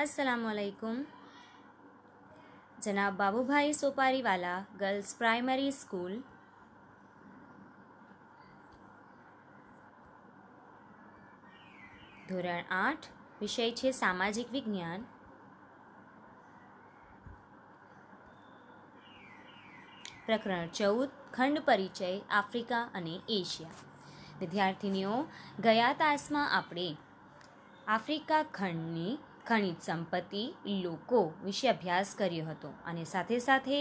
અસલામકુમ જનાબ Babubhai Sopariwala girls primary school ધોરણ આઠ વિષય છે સામાજિક વિજ્ઞાન પ્રકરણ ચૌદ ખંડ પરિચય આફ્રિકા અને એશિયા વિદ્યાર્થીનીઓ ગયા તાસમાં આપણે આફ્રિકા ખંડની ખણિજ સંપત્તિ લોકો વિશે અભ્યાસ કર્યો હતો અને સાથે સાથે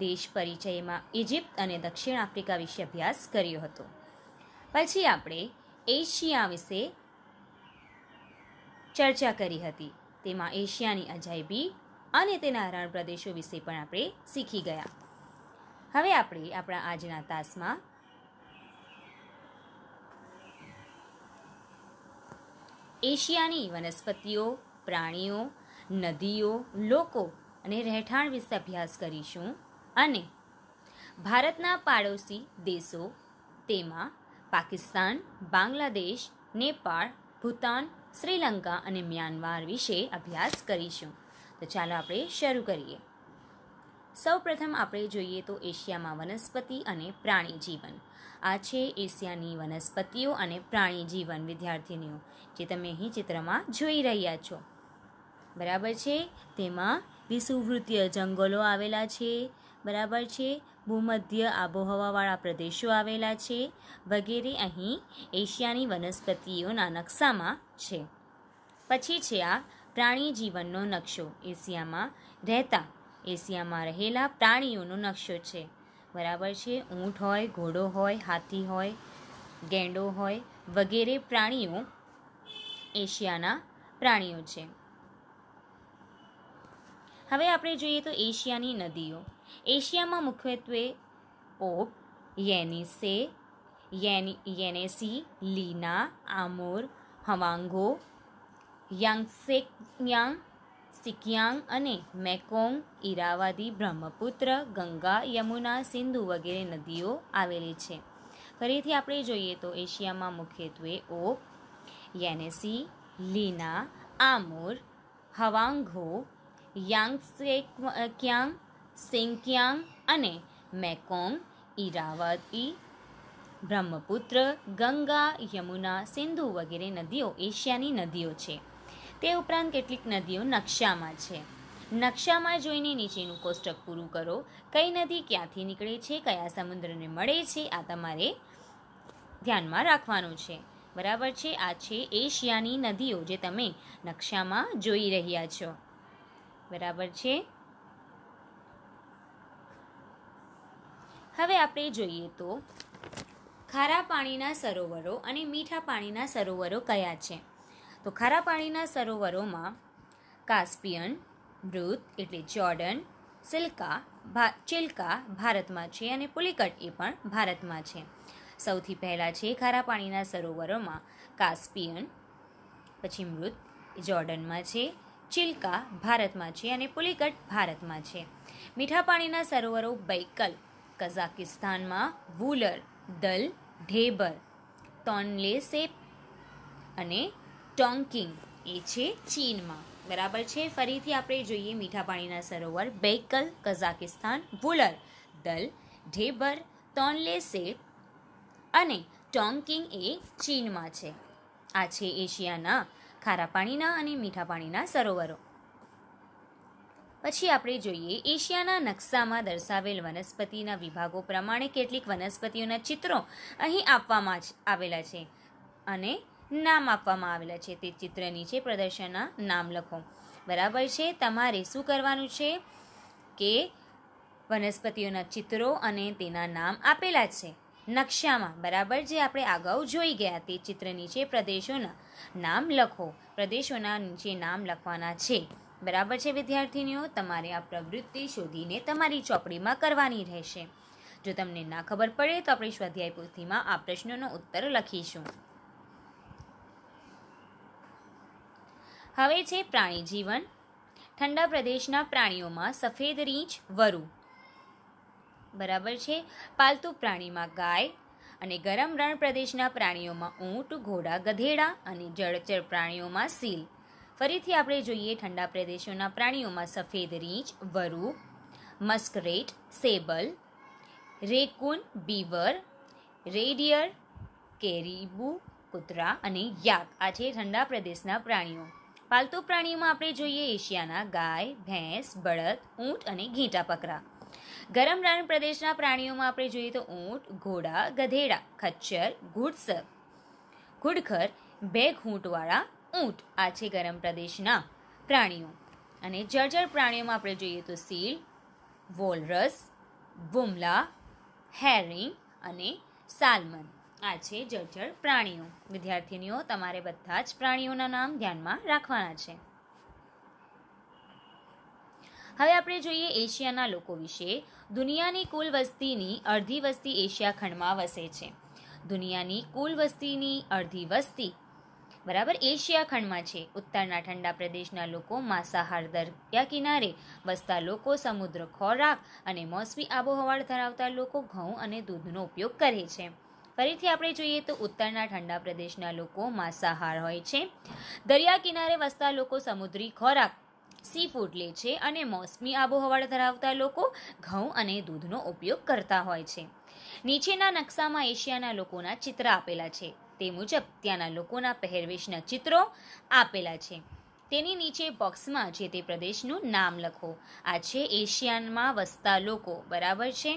દેશ પરિચયમાં ઇજિપ્ત અને દક્ષિણ આફ્રિકા વિશે અભ્યાસ કર્યો હતો પછી આપણે એશિયા વિશે ચર્ચા કરી હતી તેમાં એશિયાની અજાયબી અને તેના રણ પ્રદેશો વિશે પણ આપણે શીખી ગયા હવે આપણે આપણા આજના તાસમાં એશિયાની વનસ્પતિઓ પ્રાણીઓ નદીઓ લોકો અને રહેઠાણ વિશે અભ્યાસ કરીશું અને ભારતના પાડોશી દેશો તેમાં પાકિસ્તાન બાંગ્લાદેશ નેપાળ ભૂતાન શ્રીલંકા અને મ્યાનમાર વિશે અભ્યાસ કરીશું તો ચાલો આપણે શરૂ કરીએ સૌપ્રથમ આપણે જોઈએ તો એશિયામાં વનસ્પતિ અને પ્રાણી જીવન આ છે એશિયાની વનસ્પતિઓ અને પ્રાણી જીવન વિદ્યાર્થીનીઓ જે તમે અહીં ચિત્રમાં જોઈ રહ્યા છો બરાબર છે તેમાં વિષુવવૃત્તીય જંગલો આવેલા છે બરાબર છે ભૂમધ્ય આબોહવાવાળા પ્રદેશો આવેલા છે વગેરે અહીં એશિયાની વનસ્પતિઓના નકશામાં છે પછી છે આ પ્રાણી જીવનનો નકશો એશિયામાં રહેતા એશિયામાં રહેલા પ્રાણીઓનો નકશો છે બરાબર છે ઊંટ હોય ઘોડો હોય હાથી હોય ગેંડો હોય વગેરે પ્રાણીઓ એશિયાના પ્રાણીઓ છે હવે આપણે જોઈએ તો એશિયાની નદીઓ એશિયામાં મુખ્યત્વે ઓપ યેનિસે યેનેસી લીના આમોર હવાંગો યાંગસેકયાંગ સિકિયાંગ અને મેકોંગ ઈરાવાદી બ્રહ્મપુત્ર ગંગા યમુના સિંધુ વગેરે નદીઓ આવેલી છે ફરીથી આપણે જોઈએ તો એશિયામાં મુખ્યત્વે ઓપ યેનેસી લીના આમોર હવાંગો ક્યાંગ સિંગક્યાંગ અને મેકોંગ ઈરાવતી બ્રહ્મપુત્ર ગંગા યમુના સિંધુ વગેરે નદીઓ એશિયાની નદીઓ છે તે ઉપરાંત કેટલીક નદીઓ નકશામાં છે નકશામાં જોઈને નીચેનું કોષ્ટક પૂરું કરો કઈ નદી ક્યાંથી નીકળે છે કયા સમુદ્રને મળે છે આ તમારે ધ્યાનમાં રાખવાનું છે બરાબર છે આ છે એશિયાની નદીઓ જે તમે નકશામાં જોઈ રહ્યા છો બરાબર છે હવે આપણે જોઈએ તો ખારા પાણીના સરોવરો અને મીઠા પાણીના સરોવરો કયા છે તો ખારા પાણીના સરોવરોમાં કાસ્પિયન મૃત એટલે જોર્ડન સિલ્કા ભા ચિલ્કા ભારતમાં છે અને પુલિકટ એ પણ ભારતમાં છે સૌથી પહેલાં છે ખારા પાણીના સરોવરોમાં કાસ્પિયન પછી મૃત જોર્ડનમાં છે ચિલ્કા ભારતમાં છે અને પુલિકટ ભારતમાં છે મીઠા પાણીના સરોવરો બૈકલ કઝાકિસ્તાનમાં વૂલર દલ ઢેબર તોનલે સેપ અને ટોંકિંગ એ છે ચીનમાં બરાબર છે ફરીથી આપણે જોઈએ મીઠા પાણીના સરોવર Baikal Kazakhstan Wular Dal Dhebar Tonle Sap અને ટોંકિંગ એ ચીનમાં છે આ છે એશિયાના ખારા પાણીના અને મીઠા પાણીના સરોવરો પછી આપણે જોઈએ એશિયાના નકશામાં દર્શાવેલ વનસ્પતિના વિભાગો પ્રમાણે કેટલીક વનસ્પતિઓના ચિત્રો અહીં આપવામાં આવેલા છે અને નામ આપવામાં આવેલા છે તે ચિત્ર નીચે પ્રદર્શનના નામ લખો બરાબર છે તમારે શું કરવાનું છે કે વનસ્પતિઓના ચિત્રો અને તેના નામ આપેલા છે નકશામાં બરાબર જે આપણે અગાઉ જોઈ ગયા તે ચિત્ર નીચે પ્રદેશોના નામ લખો પ્રદેશોના નીચે નામ લખવાના છે બરાબર છે વિદ્યાર્થીનીઓ તમારે આ પ્રવૃત્તિ શોધીને તમારી ચોપડીમાં કરવાની રહેશે જો તમને ના ખબર પડે તો આપણે સ્વાધ્યાય પોથીમાં આ પ્રશ્નોનો ઉત્તર લખીશું હવે છે પ્રાણી જીવન ઠંડા પ્રદેશના પ્રાણીઓમાં સફેદ રીંછ વરુ બરાબર છે પાલતુ પ્રાણીમાં ગાય અને ગરમ રણ પ્રદેશના પ્રાણીઓમાં ઊંટ ઘોડા ગધેડા અને જળચર પ્રાણીઓમાં સીલ ફરીથી આપણે જોઈએ ઠંડા પ્રદેશોના પ્રાણીઓમાં સફેદ રીંછ વરુ મસ્કરેટ સેબલ રેકુન બીવર રેડિયર કેરીબુ કૂતરા અને યાક આ છે ઠંડા પ્રદેશના પ્રાણીઓ પાલતુ પ્રાણીઓમાં આપણે જોઈએ એશિયાના ગાય ભેંસ બળદ ઊંટ અને ઘીંટા પકરા ગરમ રણ પ્રદેશના પ્રાણીઓમાં આપણે જોઈએ તો ઊંટ ઘોડા ગધેડા ખચ્ચર ઘુડસર ઘુડખર બે ઘૂંટવાળા ઊંટ આ છે ગરમ પ્રદેશના પ્રાણીઓ અને જળચર પ્રાણીઓમાં આપણે જોઈએ તો સીલ વોલરસ બુમલા હેરિંગ અને સાલ્મન આ છે જળચર પ્રાણીઓ વિદ્યાર્થીનીઓ તમારે બધા જ પ્રાણીઓના નામ ધ્યાનમાં રાખવાના છે હવે આપણે જોઈએ એશિયાના લોકો વિશે દુનિયાની કુલ વસ્તીની અડધી વસ્તી એશિયા ખંડમાં વસે છે દુનિયાની કુલ વસ્તીની અડધી વસ્તી બરાબર એશિયા ખંડમાં છે ઉત્તરના ઠંડા પ્રદેશના લોકો માંસાહાર દરિયા કિનારે વસતા લોકો સમુદ્ર ખોરાક અને મોસમી આબોહવા ધરાવતા લોકો ઘઉં અને દૂધનો ઉપયોગ કરે છે ફરીથી આપણે જોઈએ તો ઉત્તરના ઠંડા પ્રદેશના લોકો માંસાહાર હોય છે દરિયા કિનારે વસતા લોકો સમુદ્રી ખોરાક સી ફૂડ લે છે અને મોસમી આબોહવા ધરાવતા લોકો ઘઉં અને દૂધનો ઉપયોગ કરતા હોય છે નીચેના નકશામાં એશિયાના લોકોના ચિત્ર આપેલા છે તે મુજબ ત્યાંના લોકોના પહેરવેશના ચિત્રો આપેલા છે તેની નીચે બોક્સમાં જે તે પ્રદેશનું નામ લખો આ છે એશિયામાં વસતા લોકો બરાબર છે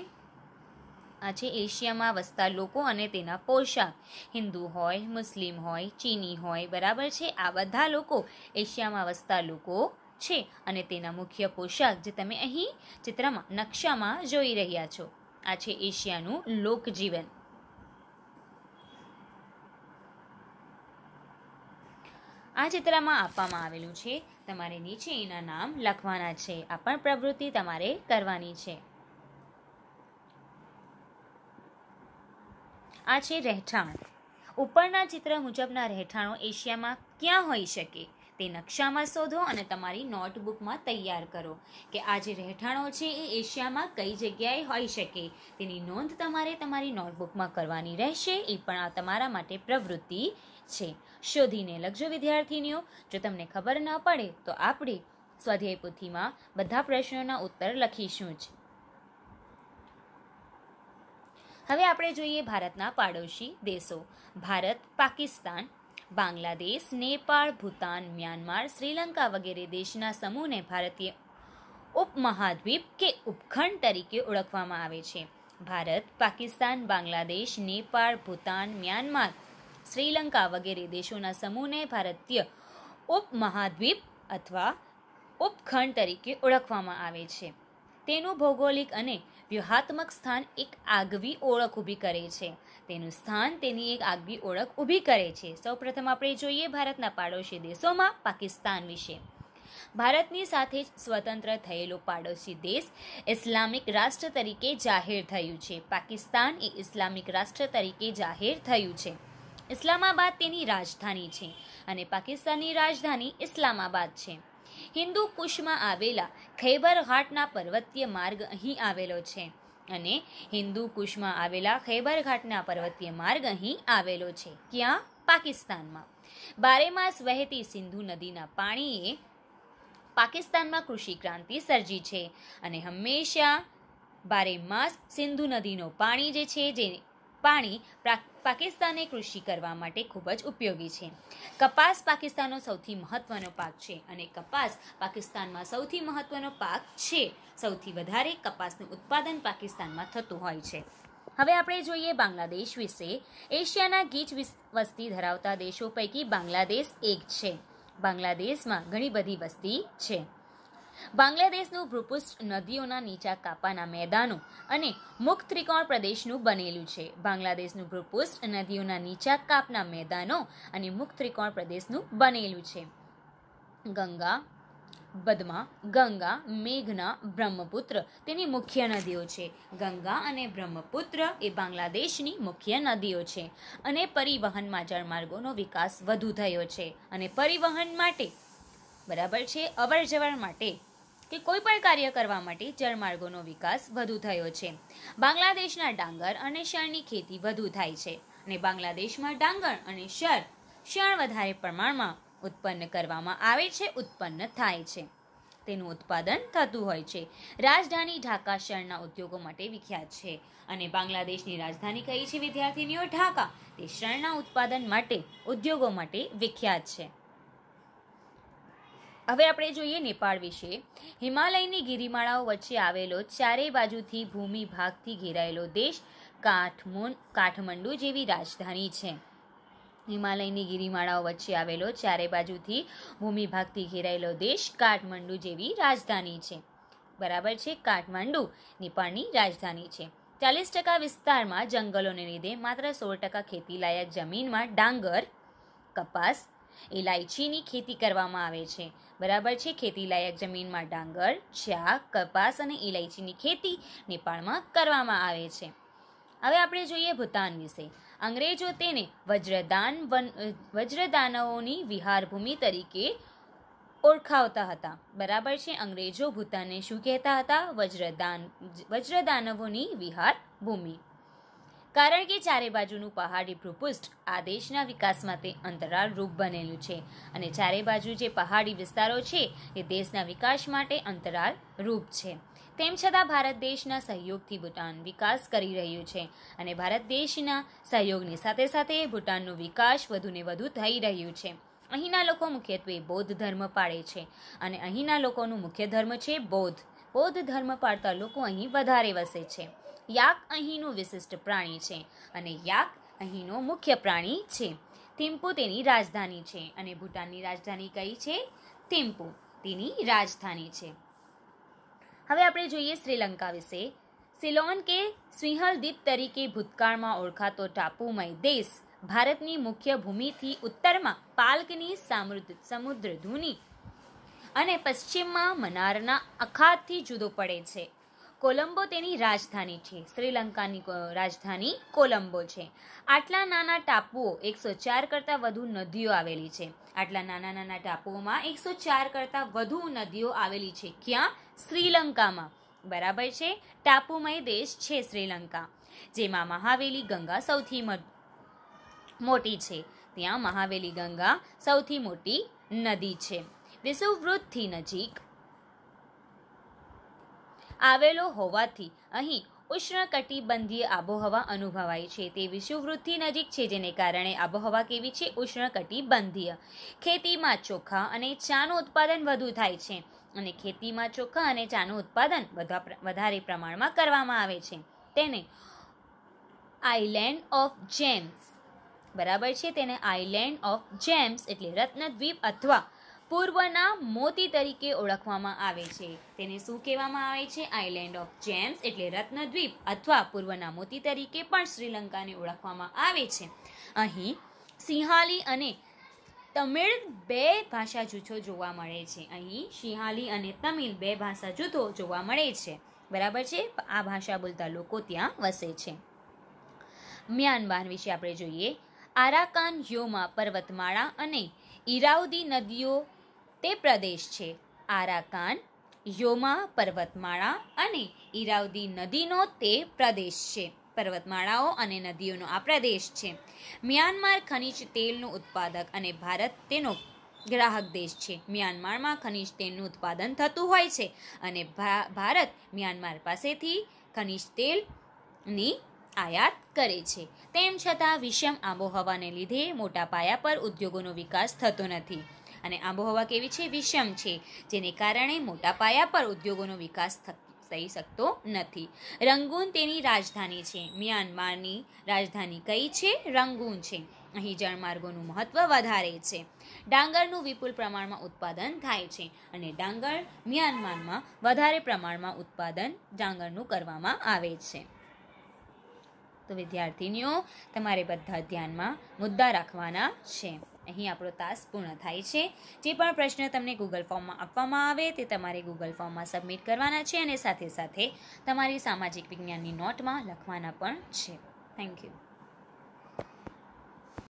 આ છે એશિયામાં વસતા લોકો અને તેના પોશાક હિન્દુ હોય મુસ્લિમ હોય ચીની હોય બરાબર છે આ બધા લોકો એશિયામાં વસતા લોકો છે અને તેના મુખ્ય પોશાક જે તમે અહીં ચિત્રમાં નકશામાં જોઈ રહ્યા છો આ છે એશિયાનું લોકજીવન આ ચિત્રમાં આપવામાં આવેલું છે તમારે નીચે એના નામ લખવાના છે આ પણ પ્રવૃત્તિ તમારે કરવાની છે આ છે રહેઠાણ ઉપરના ચિત્ર મુજબના રહેઠાણો એશિયામાં ક્યાં હોઈ શકે તે નકશામાં શોધો અને તમારી નોટબુકમાં તૈયાર કરો કે આ જે રહેઠાણો છે એ એશિયામાં કઈ જગ્યાએ હોઈ શકે તેની નોંધ તમારે તમારી નોટબુકમાં કરવાની રહેશે એ પણ આ તમારા માટે પ્રવૃત્તિ છે શોધીને લખજો વિદ્યાર્થીનીઓ જો તમને ખબર ન પડે તો આપણે સ્વાધ્યાય પોથીમાં બધા પ્રશ્નોના ઉત્તર લખીશું જ હવે આપણે જોઈએ ભારતના પાડોશી દેશો ભારત પાકિસ્તાન બાંગ્લાદેશ નેપાળ ભૂતાન મ્યાનમાર શ્રીલંકા વગેરે દેશના સમૂહને ભારતીય ઉપમહાદ્વીપ કે ઉપખંડ તરીકે ઓળખવામાં આવે છે ભારત પાકિસ્તાન બાંગ્લાદેશ નેપાળ ભૂતાન મ્યાનમાર શ્રીલંકા વગેરે દેશોના સમૂહને ભારતીય ઉપમહાદ્વીપ અથવા ઉપખંડ તરીકે ઓળખવામાં આવે છે તેનું ભૌગોલિક અને વ્યૂહાત્મક સ્થાન એક આગવી ઓળખ ઊભી કરે છે તેનું સ્થાન તેની એક આગવી ઓળખ ઊભી કરે છે સૌપ્રથમ આપણે જોઈએ ભારતના પાડોશી દેશોમાં પાકિસ્તાન વિશે ભારતની સાથે જ સ્વતંત્ર થયેલો પાડોશી દેશ ઇસ્લામિક રાષ્ટ્ર તરીકે જાહેર થયું છે પાકિસ્તાન એ ઇસ્લામિક રાષ્ટ્ર તરીકે જાહેર થયું છે ઇસ્લામાબાદ તેની રાજધાની છે અને પાકિસ્તાનની રાજધાની ઇસ્લામાબાદ છે હિન્દુ કુશમાં આવેલા ખૈબર ઘાટના પર્વતીય માર્ગ અહીં આવેલો છે અને હિન્દુ કુશમાં આવેલા ખૈબર ઘાટના પર્વતીય માર્ગ અહીં આવેલો છે ક્યાં પાકિસ્તાનમાં બારેમાસ વહેતી સિંધુ નદીના પાણીએ પાકિસ્તાનમાં કૃષિ ક્રાંતિ સર્જી છે અને હંમેશા બારેમાસ સિંધુ નદીનો પાણી જે છે જે પાણી પાકિસ્તાને કૃષિ કરવા માટે ખૂબ જ ઉપયોગી છે કપાસ પાકિસ્તાનનો સૌથી મહત્ત્વનો પાક છે અને કપાસ પાકિસ્તાનમાં સૌથી મહત્ત્વનો પાક છે સૌથી વધારે કપાસનું ઉત્પાદન પાકિસ્તાનમાં થતું હોય છે હવે આપણે જોઈએ બાંગ્લાદેશ વિશે એશિયાના ગીચ વસ્તી ધરાવતા દેશો પૈકી બાંગ્લાદેશ એક છે બાંગ્લાદેશમાં ઘણી બધી વસ્તી છે બાંગ્લાદેશનું ભૂપુષ્ઠ નદીઓના નીચા કાપાના મેદાનો અને મુખ ત્રિકોણ પ્રદેશનું બનેલું છે બાંગ્લાદેશનું ભૂપુષ્ઠ નદીઓના નીચા કાપના મેદાનો અને મુખ ત્રિકોણ પ્રદેશનું બનેલું છે ગંગા બદમા ગંગા મેઘના બ્રહ્મપુત્ર તેની મુખ્ય નદીઓ છે ગંગા અને બ્રહ્મપુત્ર એ બાંગ્લાદેશની મુખ્ય નદીઓ છે અને પરિવહનમાં જળમાર્ગોનો વિકાસ વધુ થયો છે અને પરિવહન માટે બરાબર છે અવર જવર માટે કે કોઈ પણ કાર્ય કરવા માટે જળમાર્ગોનો વિકાસ વધુ થયો છે બાંગ્લાદેશના ડાંગર અને શણની ખેતી વધુ થાય છે અને બાંગ્લાદેશમાં ડાંગર અને શર શણ વધારે પ્રમાણમાં ઉત્પન્ન કરવામાં આવે છે ઉત્પન્ન થાય છે તેનું ઉત્પાદન થતું હોય છે રાજધાની ઢાકા શહેરના ઉદ્યોગો માટે વિખ્યાત છે અને બાંગ્લાદેશની રાજધાની કઈ છે વિદ્યાર્થીનીઓ ઢાકા તે શહેરના ઉત્પાદન માટે ઉદ્યોગો માટે વિખ્યાત છે હવે આપણે જોઈએ નેપાળ વિશે હિમાલયની ગિરિમાળાઓ વચ્ચે આવેલો ચારેય બાજુથી ભૂમિ ભાગથી ઘેરાયેલો દેશ કાઠમું કાઠમંડુ જેવી રાજધાની છે હિમાલયની ગિરિમાળાઓ વચ્ચે આવેલો ચારે બાજુથી ભૂમિ ભાગથી ઘેરાયેલો દેશ કાઠમંડુ જેવી રાજધાની છે બરાબર છે કાઠમંડુ નેપાળની રાજધાની છે ચાલીસ ટકા વિસ્તારમાં જંગલોને લીધે માત્ર સોળ ટકા ખેતીલાયક જમીનમાં ડાંગર કપાસ ઇલાયચીની ખેતી કરવામાં આવે છે બરાબર છે ખેતીલાયક જમીનમાં ડાંગર ચા કપાસ અને ઇલાયચીની ખેતી નેપાળમાં કરવામાં આવે છે હવે આપણે જોઈએ ભૂતાન વિશે અંગ્રેજો તેને વજ્રદાન વન વજ્રદાનવોની વિહારભૂમિ તરીકે ઓળખાવતા હતા બરાબર છે અંગ્રેજો ભૂતાનને શું કહેતા હતા વજ્રદાન વજ્રદાનવોની વિહાર ભૂમિ કારણ કે ચારે બાજુનું પહાડી ભૂપૃષ્ઠ આ દેશના વિકાસ માટે અંતરાળ રૂપ બનેલું છે અને ચારે બાજુ જે પહાડી વિસ્તારો છે એ દેશના વિકાસ માટે અંતરાળ રૂપ છે તેમ છતાં ભારત દેશના સહયોગથી ભૂટાન વિકાસ કરી રહ્યું છે અને ભારત દેશના સહયોગની સાથે સાથે ભૂટાનનો વિકાસ વધુને વધુ થઈ રહ્યું છે અહીંના લોકો મુખ્યત્વે બૌદ્ધ ધર્મ પાળે છે અને અહીંના લોકોનું મુખ્ય ધર્મ છે બૌદ્ધ બૌદ્ધ ધર્મ પાળતા લોકો અહીં વધારે વસે છે યાક અહીંનું વિશિષ્ટ પ્રાણી છે અને યાક અહીંનો મુખ્ય પ્રાણી છે થિમ્પુ તેની રાજધાની છે અને ભૂટાનની રાજધાની કઈ છે થિમ્પુ તેની રાજધાની છે હવે આપણે જોઈએ શ્રીલંકા વિશે સિલોન કે સિંહલ દ્વીપ તરીકે ભૂતકાળમાં ઓળખાતો ટાપુમય દેશ ભારતની મુખ્ય ભૂમિથી ઉત્તરમાં પાલ્કની સમુદ્ર ધૂની અને પશ્ચિમમાં મનારના અખાતથી જુદો પડે છે કોલંબો તેની રાજધાની છે શ્રીલંકાની રાજધાની કોલંબો છે આટલા નાના ટાપુઓ એકસો ચાર કરતાં વધુ નદીઓ આવેલી છે આટલા નાના નાના ટાપુઓમાં એકસો ચાર કરતાં વધુ નદીઓ આવેલી છે ક્યાં શ્રીલંકામાં બરાબર છે ટાપુમય દેશ છે શ્રીલંકા જેમાં મહાવેલી ગંગા સૌથી મોટી છે ત્યાં મહાવેલી ગંગા સૌથી મોટી નદી છે વિષુવવૃત્તથી નજીક આવેલો હોવાથી અહીં ઉષ્ણકટિબંધીય આબોહવા અનુભવાય છે તે વિષુવવૃત્તિ નજીક છે જેને કારણે આબોહવા કેવી છે ઉષ્ણકટિબંધીય ખેતીમાં ચોખા અને ચાનું ઉત્પાદન વધુ થાય છે અને ખેતીમાં ચોખા અને ચાનું ઉત્પાદન વધારે પ્રમાણમાં કરવામાં આવે છે તેને આઇલેન્ડ ઓફ જેમ્સ બરાબર છે તેને આઇલેન્ડ ઓફ જેમ્સ એટલે રત્નદ્વીપ અથવા પૂર્વના મોતી તરીકે ઓળખવામાં આવે છે તેને શું કહેવામાં આવે છે આઇલેન્ડ ઓફ જેમ્સ એટલે રત્નદ્વીપ અથવા પૂર્વના મોતી તરીકે પણ શ્રીલંકાને ઓળખવામાં આવે છે અહીં સિંહાલી અને તમિળ બે ભાષા જૂથો જોવા મળે છે અહીં સિંહાલી અને તમિલ બે ભાષા જૂથો જોવા મળે છે બરાબર છે આ ભાષા બોલતા લોકો ત્યાં વસે છે મ્યાનમાર વિશે આપણે જોઈએ આરાકાન યોમા પર્વતમાળા અને ઈરાઉદી નદીઓ તે પ્રદેશ છે આરાકાન યોમા પર્વતમાળા અને ઈરાવદી નદીનો તે પ્રદેશ છે પર્વતમાળાઓ અને નદીઓનો આ પ્રદેશ છે મ્યાનમાર ખનિજ તેલનું ઉત્પાદક અને ભારત તેનો ગ્રાહક દેશ છે મ્યાનમારમાં ખનિજ તેલનું ઉત્પાદન થતું હોય છે અને ભારત મ્યાનમાર પાસેથી ખનિજ તેલની આયાત કરે છે તેમ છતાં વિષમ આબોહવાને લીધે મોટા પાયા પર ઉદ્યોગોનો વિકાસ થતો નથી અને આબોહવા કેવી છે વિષમ છે જેને કારણે મોટા પાયા પર ઉદ્યોગોનો વિકાસ થઈ શકતો નથી રંગૂન તેની રાજધાની છે મ્યાનમારની રાજધાની કઈ છે રંગૂન છે અહીં જળમાર્ગોનું મહત્ત્વ વધારે છે ડાંગરનું વિપુલ પ્રમાણમાં ઉત્પાદન થાય છે અને ડાંગર મ્યાનમારમાં વધારે પ્રમાણમાં ઉત્પાદન ડાંગરનું કરવામાં આવે છે તો વિદ્યાર્થીનીઓ તમારે બધા ધ્યાનમાં મુદ્દા રાખવાના છે અહીં આપણો તાસ પૂર્ણ થાય છે જે પણ પ્રશ્ન તમને ગૂગલ ફોર્મમાં આપવામાં આવે તે તમારે ગૂગલ ફોર્મમાં સબમિટ કરવાના છે અને સાથે સાથે તમારી સામાજિક વિજ્ઞાનની નોટમાં લખવાના પણ છે થેન્ક યુ